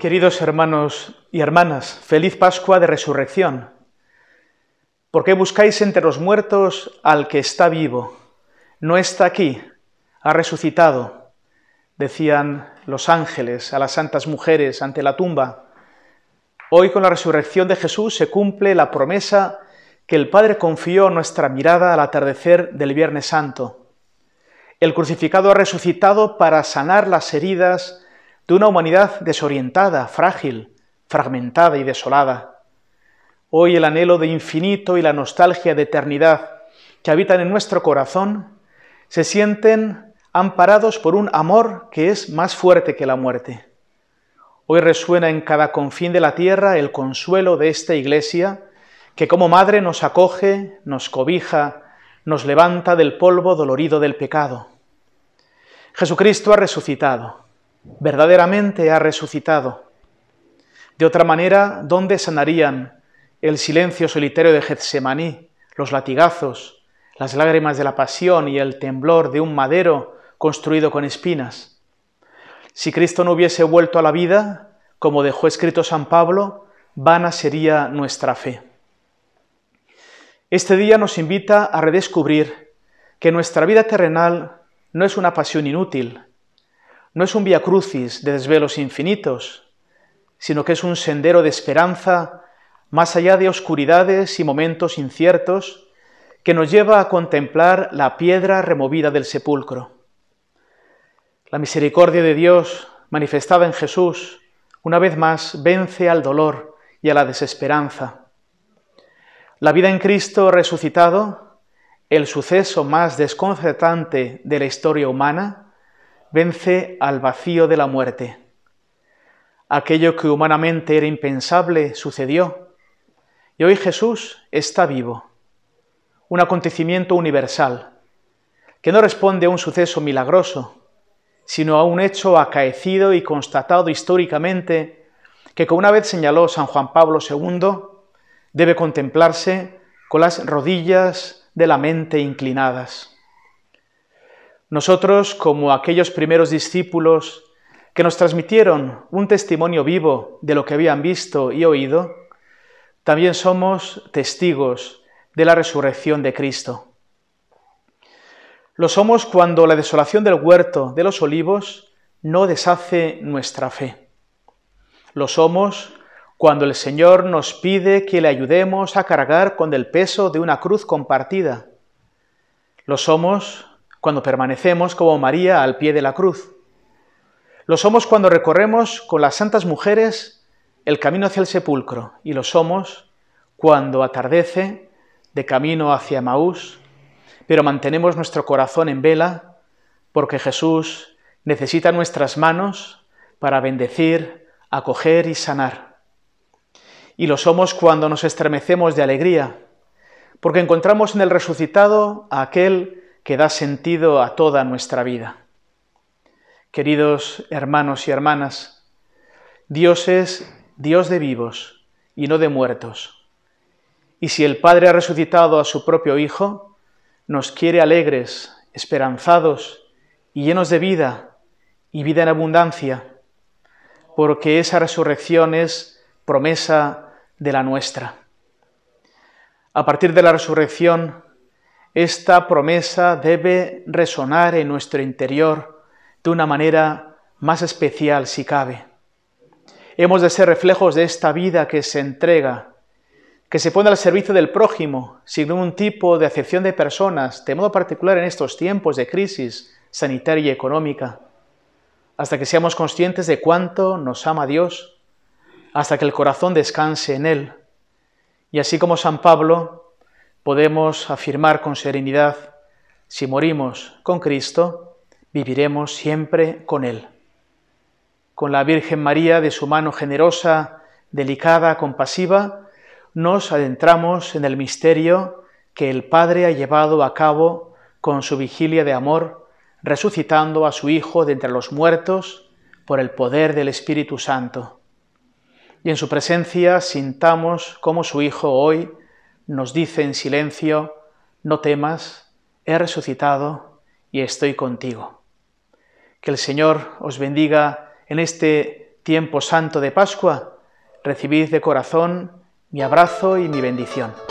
Queridos hermanos y hermanas, feliz Pascua de Resurrección. ¿Por qué buscáis entre los muertos al que está vivo? No está aquí, ha resucitado, decían los ángeles a las santas mujeres ante la tumba. Hoy con la resurrección de Jesús se cumple la promesa que el Padre confió a nuestra mirada al atardecer del Viernes Santo. El crucificado ha resucitado para sanar las heridas de una humanidad desorientada, frágil, fragmentada y desolada. Hoy el anhelo de infinito y la nostalgia de eternidad que habitan en nuestro corazón se sienten amparados por un amor que es más fuerte que la muerte. Hoy resuena en cada confín de la tierra el consuelo de esta iglesia que como madre nos acoge, nos cobija, nos levanta del polvo dolorido del pecado. Jesucristo ha resucitado verdaderamente ha resucitado. De otra manera, ¿dónde sanarían el silencio solitario de Getsemaní, los latigazos, las lágrimas de la pasión y el temblor de un madero construido con espinas? Si Cristo no hubiese vuelto a la vida, como dejó escrito San Pablo, vana sería nuestra fe. Este día nos invita a redescubrir que nuestra vida terrenal no es una pasión inútil, no es un via crucis de desvelos infinitos, sino que es un sendero de esperanza más allá de oscuridades y momentos inciertos que nos lleva a contemplar la piedra removida del sepulcro. La misericordia de Dios manifestada en Jesús, una vez más, vence al dolor y a la desesperanza. La vida en Cristo resucitado, el suceso más desconcertante de la historia humana, vence al vacío de la muerte. Aquello que humanamente era impensable sucedió, y hoy Jesús está vivo, un acontecimiento universal, que no responde a un suceso milagroso, sino a un hecho acaecido y constatado históricamente que, como una vez señaló San Juan Pablo II, debe contemplarse con las rodillas de la mente inclinadas. Nosotros, como aquellos primeros discípulos que nos transmitieron un testimonio vivo de lo que habían visto y oído, también somos testigos de la resurrección de Cristo. Lo somos cuando la desolación del huerto de los olivos no deshace nuestra fe. Lo somos cuando el Señor nos pide que le ayudemos a cargar con el peso de una cruz compartida. Lo somos cuando permanecemos como María al pie de la cruz. Lo somos cuando recorremos con las santas mujeres el camino hacia el sepulcro y lo somos cuando atardece de camino hacia Maús, pero mantenemos nuestro corazón en vela porque Jesús necesita nuestras manos para bendecir, acoger y sanar. Y lo somos cuando nos estremecemos de alegría, porque encontramos en el resucitado a aquel que da sentido a toda nuestra vida. Queridos hermanos y hermanas, Dios es Dios de vivos y no de muertos. Y si el Padre ha resucitado a su propio Hijo, nos quiere alegres, esperanzados y llenos de vida y vida en abundancia, porque esa resurrección es promesa de la nuestra. A partir de la resurrección, esta promesa debe resonar en nuestro interior de una manera más especial si cabe. Hemos de ser reflejos de esta vida que se entrega, que se pone al servicio del prójimo, sin un tipo de acepción de personas, de modo particular en estos tiempos de crisis sanitaria y económica, hasta que seamos conscientes de cuánto nos ama Dios, hasta que el corazón descanse en Él. Y así como San Pablo, podemos afirmar con serenidad, si morimos con Cristo, viviremos siempre con Él. Con la Virgen María, de su mano generosa, delicada, compasiva, nos adentramos en el misterio que el Padre ha llevado a cabo con su vigilia de amor, resucitando a su Hijo de entre los muertos por el poder del Espíritu Santo. Y en su presencia sintamos cómo su Hijo hoy nos dice en silencio, no temas, he resucitado y estoy contigo. Que el Señor os bendiga en este tiempo santo de Pascua. Recibid de corazón mi abrazo y mi bendición.